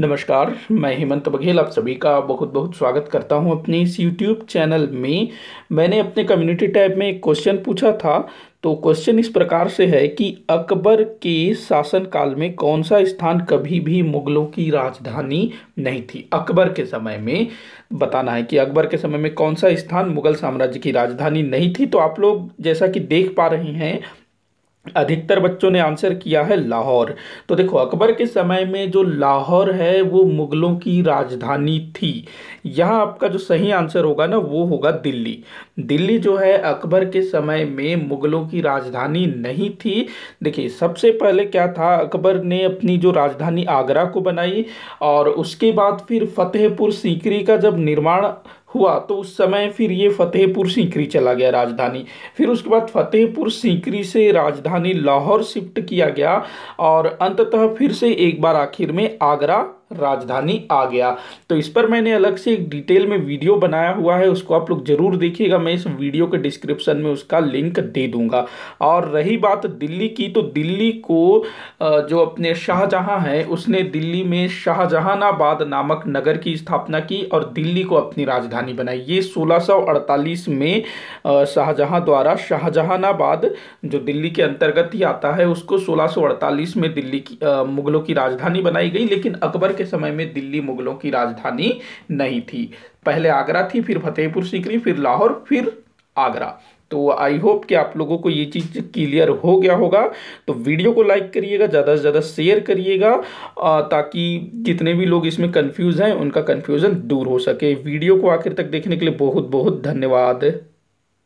नमस्कार मैं हेमंत बघेल आप सभी का बहुत बहुत स्वागत करता हूं अपने इस यूट्यूब चैनल में मैंने अपने कम्युनिटी टैब में एक क्वेश्चन पूछा था तो क्वेश्चन इस प्रकार से है कि अकबर के शासनकाल में कौन सा स्थान कभी भी मुगलों की राजधानी नहीं थी अकबर के समय में बताना है कि अकबर के समय में कौन सा स्थान मुगल साम्राज्य की राजधानी नहीं थी तो आप लोग जैसा कि देख पा रहे हैं अधिकतर बच्चों ने आंसर किया है लाहौर तो देखो अकबर के समय में जो लाहौर है वो मुगलों की राजधानी थी यहाँ आपका जो सही आंसर होगा ना वो होगा दिल्ली दिल्ली जो है अकबर के समय में मुगलों की राजधानी नहीं थी देखिए सबसे पहले क्या था अकबर ने अपनी जो राजधानी आगरा को बनाई और उसके बाद फिर फतेहपुर सीकरी का जब निर्माण हुआ तो उस समय फिर ये फतेहपुर सीकरी चला गया राजधानी फिर उसके बाद फतेहपुर सीकरी से राजधानी लाहौर शिफ्ट किया गया और अंततः फिर से एक बार आखिर में आगरा राजधानी आ गया तो इस पर मैंने अलग से एक डिटेल में वीडियो बनाया हुआ है उसको आप लोग ज़रूर देखिएगा मैं इस वीडियो के डिस्क्रिप्शन में उसका लिंक दे दूंगा और रही बात दिल्ली की तो दिल्ली को जो अपने शाहजहाँ हैं उसने दिल्ली में शाहजहानाबाद नामक नगर की स्थापना की और दिल्ली को अपनी राजधानी बनाई ये सोलह में शाहजहाँ द्वारा शाहजहानाबाद जो दिल्ली के अंतर्गत ही आता है उसको सोलह में दिल्ली की मुगलों की राजधानी बनाई गई लेकिन अकबर के समय में दिल्ली मुगलों की राजधानी नहीं थी पहले आगरा थी फिर फतेहपुर सीकरी फिर लाहौर फिर आगरा तो आई होप कि आप लोगों को ये चीज़ क्लियर हो गया होगा तो वीडियो को लाइक करिएगा ज़्यादा से ज़्यादा शेयर करिएगा ताकि जितने भी लोग इसमें कंफ्यूज हैं उनका कंफ्यूजन दूर हो सके वीडियो को आखिर तक देखने के लिए बहुत बहुत धन्यवाद